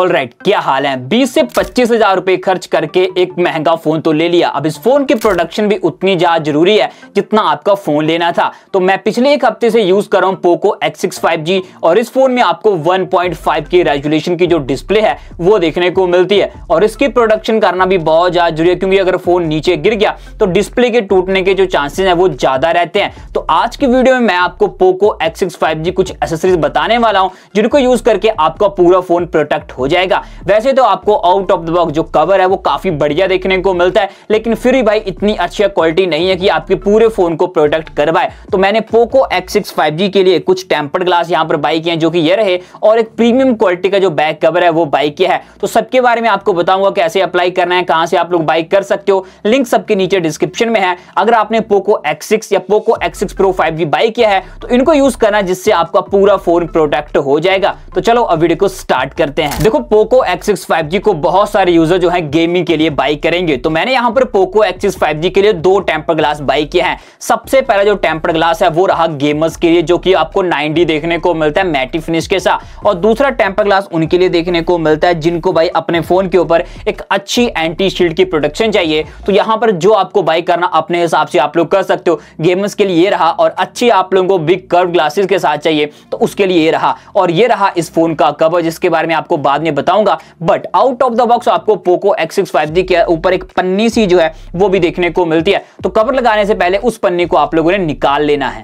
all right right, क्या हाल है 20 से पच्चीस हजार रुपए खर्च करके एक महंगा फोन तो ले लिया अब इस फोन की प्रोडक्शन भी उतनी ज्यादा जरूरी है जितना आपका फोन लेना था तो मैं पिछले एक हफ्ते से यूज कर रहा हूँ पोको फाइव जी और इस फोन में आपको 1.5 की रेजुलेशन की जो डिस्प्ले है वो देखने को मिलती है और इसकी प्रोडक्शन करना भी बहुत ज्यादा जरूरी है क्योंकि अगर फोन नीचे गिर गया तो डिस्प्ले के टूटने के जो चांसेज है वो ज्यादा रहते हैं तो आज की वीडियो में मैं आपको पोको फाइव जी कुछ एसेसरीज बताने वाला हूँ जिनको यूज करके आपका पूरा फोन प्रोटेक्ट हो हो जाएगा वैसे तो आपको आउट ऑफ द बॉक्स जो कवर है वो काफी बढ़िया देखने को मिलता है लेकिन फिर भी भाई इतनी अच्छी क्वालिटी नहीं है कि आपके पूरे फोन को प्रोटेक्ट करवाए तो मैंने पोको एक्स सिक्स के लिए कुछ टेम्पर्ड ग्लास यहाँ पर बाई किया जो कि यह रहे और एक प्रीमियम क्वालिटी का जो बैक कवर है वो बाई किया है तो सबके बारे में आपको बताऊंगा कैसे अप्लाई करना है कहां से आप लोग बाई कर सकते हो लिंक सबके नीचे डिस्क्रिप्शन में है अगर आपने पोको एक्स या Poco X six pro five buy किया है तो इनको यूज करना जिससे आपका पूरा फोन प्रोटेक्ट हो जाएगा तो चलो अब वीडियो को स्टार्ट करते हैं देखो देखो पोको एक्सिक्स फाइव को बहुत सारे यूजर जो है गेमिंग के लिए बाई करेंगे तो मैंने यहां पर पोको एक्सिक्स फाइव के लिए दो टेम्पर ग्लास बाई किए हैं सबसे पहला जो टेम्पर ग्लास है वो रहा गेमर्स के लिए जो कि आपको 90 देखने को मिलता है मैटी फिनिश के साथ और दूसरा टेम्पर ग्लास उनके लिए देखने को मिलता है जिनको भाई अपने फोन के ऊपर एक अच्छी एंटी शील्ड की प्रोटेक्शन चाहिए तो यहां पर जो आपको बाई करना अपने हिसाब से आप लोग कर सकते हो गेमर्स के लिए ये रहा और अच्छी आप लोगों को बिग कर्व ग्लासेस के साथ चाहिए तो उसके लिए ये रहा और ये रहा इस फोन का कवर जिसके बारे में आपको बाद में बताऊंगा but out of the box आपको Poco X six five G के ऊपर एक पन्नी सी जो है वो भी देखने को मिलती है तो कवर लगाने से पहले उस पन्नी को आप लोगों ने निकाल लेना है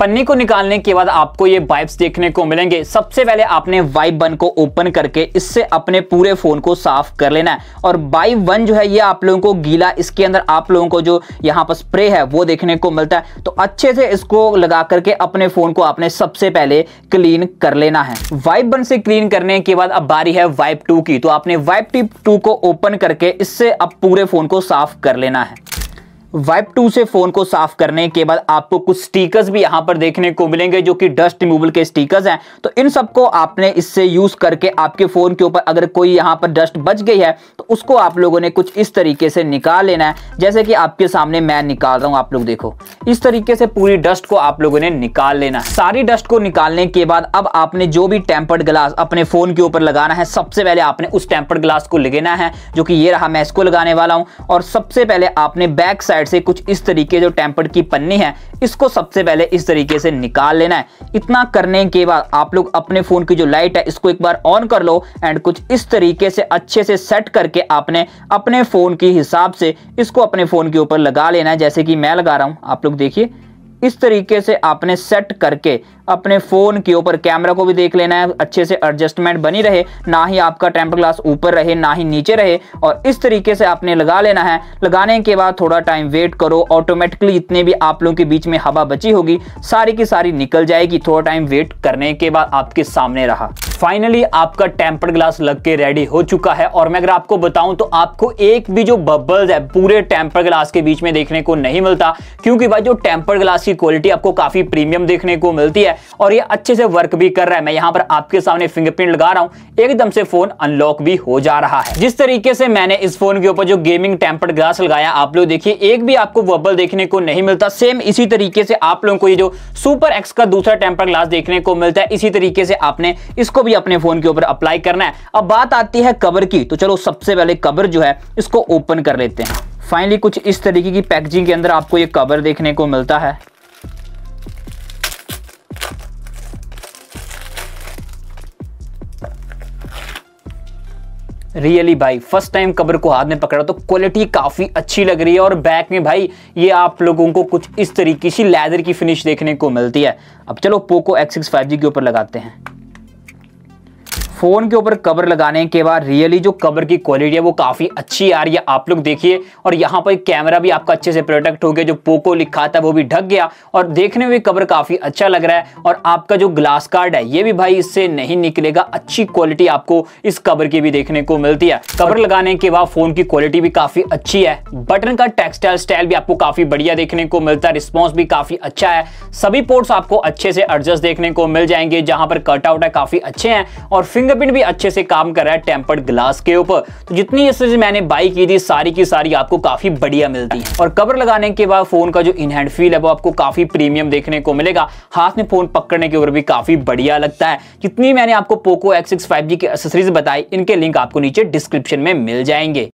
पन्नी को निकालने के बाद आपको ये वाइप्स देखने को मिलेंगे सबसे पहले आपने वाइप वन को ओपन करके इससे अपने पूरे फोन को साफ कर लेना है और वाइप वन जो है ये आप लोगों को गीला इसके अंदर आप लोगों को जो यहाँ पर स्प्रे है वो देखने को मिलता है तो अच्छे से इसको लगा करके अपने फोन को आपने सबसे पहले क्लीन कर लेना है वाइप वन से क्लीन करने के बाद अब बारी है वाइप टू की तो आपने वाइप टिप टू को ओपन करके इससे अब पूरे फोन को साफ कर लेना है वाइप टू से फोन को साफ करने के बाद आपको कुछ स्टिकर्स भी यहां पर देखने को मिलेंगे जो कि डस्ट रिमूवल के स्टिकर्स हैं तो इन सबको आपने इससे यूज करके आपके फोन के ऊपर अगर कोई यहां पर डस्ट बच गई है तो उसको आप लोगों ने कुछ इस तरीके से निकाल लेना है जैसे कि आपके सामने मैं निकाल रहा हूं आप लोग देखो इस तरीके से पूरी डस्ट को आप लोगों ने निकाल लेना है सारी डस्ट को निकालने के बाद अब आपने जो भी टेम्पर्ड ग्लास अपने फोन के ऊपर लगाना है सबसे पहले आपने उस टेम्पर्ड ग्लास को लेना है जो कि ये रहा मैं इसको लगाने वाला हूं और सबसे पहले आपने बैक साइड साइड से कुछ इस तरीके जो टेम्पर्ड की पन्नी है इसको सबसे पहले इस तरीके से निकाल लेना है इतना करने के बाद आप लोग अपने फ़ोन की जो लाइट है इसको एक बार ऑन कर लो एंड कुछ इस तरीके से अच्छे से सेट करके आपने अपने फ़ोन के हिसाब से इसको अपने फ़ोन के ऊपर लगा लेना है जैसे कि मैं लगा रहा हूँ आप लोग देखिए इस तरीके से आपने सेट करके अपने फ़ोन के ऊपर कैमरा को भी देख लेना है अच्छे से एडजस्टमेंट बनी रहे ना ही आपका टेम्पर ग्लास ऊपर रहे ना ही नीचे रहे और इस तरीके से आपने लगा लेना है लगाने के बाद थोड़ा टाइम वेट करो ऑटोमेटिकली इतने भी आप लोगों के बीच में हवा बची होगी सारी की सारी निकल जाएगी थोड़ा टाइम वेट करने के बाद आपके सामने रहा फाइनली आपका टेम्पर्ड ग्लास लग के रेडी हो चुका है और मैं अगर आपको बताऊं तो आपको एक भी जो बबल्स है पूरे टेम्पर ग्लास के बीच में देखने को नहीं मिलता क्योंकि भाई जो टेम्पर ग्लास की क्वालिटी आपको काफी प्रीमियम देखने को मिलती है और ये अच्छे से वर्क भी कर रहा है मैं यहाँ पर आपके सामने फिंगरप्रिंट लगा रहा हूँ एकदम से फोन अनलॉक भी हो जा रहा है जिस तरीके से मैंने इस फोन के ऊपर जो गेमिंग टेम्पर्ड ग्लास लगाया आप लोग देखिए एक भी आपको वबल देखने को नहीं मिलता सेम इसी तरीके से आप लोगों को ये जो सुपर एक्स का दूसरा टेम्पर ग्लास देखने को मिलता है इसी तरीके से आपने इसको भी अपने फोन के ऊपर अप्लाई करना है अब बात आती है कवर की तो चलो सबसे पहले कवर जो है इसको ओपन कर लेते हैं फाइनली कुछ इस तरीके की पैकेजिंग के अंदर आपको ये कवर देखने को मिलता है रियली भाई फर्स्ट टाइम कबर को हाथ में पकड़ा तो क्वालिटी काफ़ी अच्छी लग रही है और बैक में भाई ये आप लोगों को कुछ इस तरीके से लेदर की फिनिश देखने को मिलती है अब चलो Poco X six five G के ऊपर लगाते हैं फ़ोन के ऊपर कवर लगाने के बाद रियली जो कवर की क्वालिटी है वो काफ़ी अच्छी आ रही है आप लोग देखिए और यहाँ पर कैमरा भी आपका अच्छे से प्रोटेक्ट हो गया जो पोको लिखा था वो भी ढक गया और देखने में कवर काफ़ी अच्छा लग रहा है और आपका जो ग्लास कार्ड है ये भी भाई इससे नहीं निकलेगा अच्छी क्वालिटी आपको इस कवर की भी देखने को मिलती है कवर लगाने के बाद फ़ोन की क्वालिटी भी काफ़ी अच्छी है बटन का टेक्सटाइल स्टाइल भी आपको काफ़ी बढ़िया देखने को मिलता है रिस्पॉन्स भी काफ़ी अच्छा है सभी पोर्ट्स आपको अच्छे से एडजस्ट देखने को मिल जाएंगे जहां पर कटआउट है काफ़ी अच्छे हैं और फिंग फिंगरप्रिंट भी अच्छे से काम कर रहा है टेम्पर्ड ग्लास के ऊपर तो जितनी मैंने बाई की थी सारी की सारी आपको काफी बढ़िया मिलती है और कवर लगाने के बाद फोन का जो इनहैंड फील है वो आपको काफी प्रीमियम देखने को मिलेगा हाथ में फोन पकड़ने के ऊपर भी काफी बढ़िया लगता है जितनी मैंने आपको Poco X six five G की एसेसरीज बताई इनके लिंक आपको नीचे डिस्क्रिप्शन में मिल जाएंगे